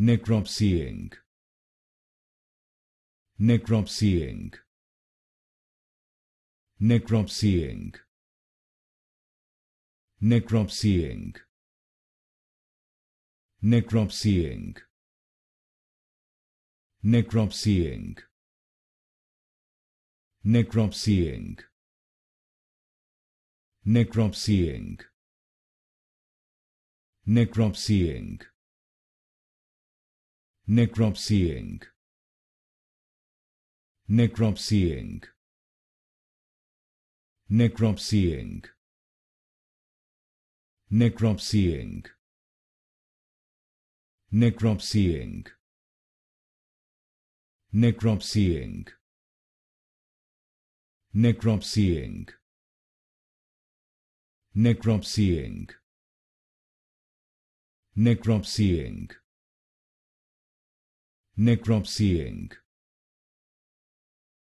necropsying necropsying necropsying necropsying necropsying necropsying necropsying necropsying necropsying necropsying necropsying necropsying necropsying necropsying necropsying necropsying necropsying necropsying necropsying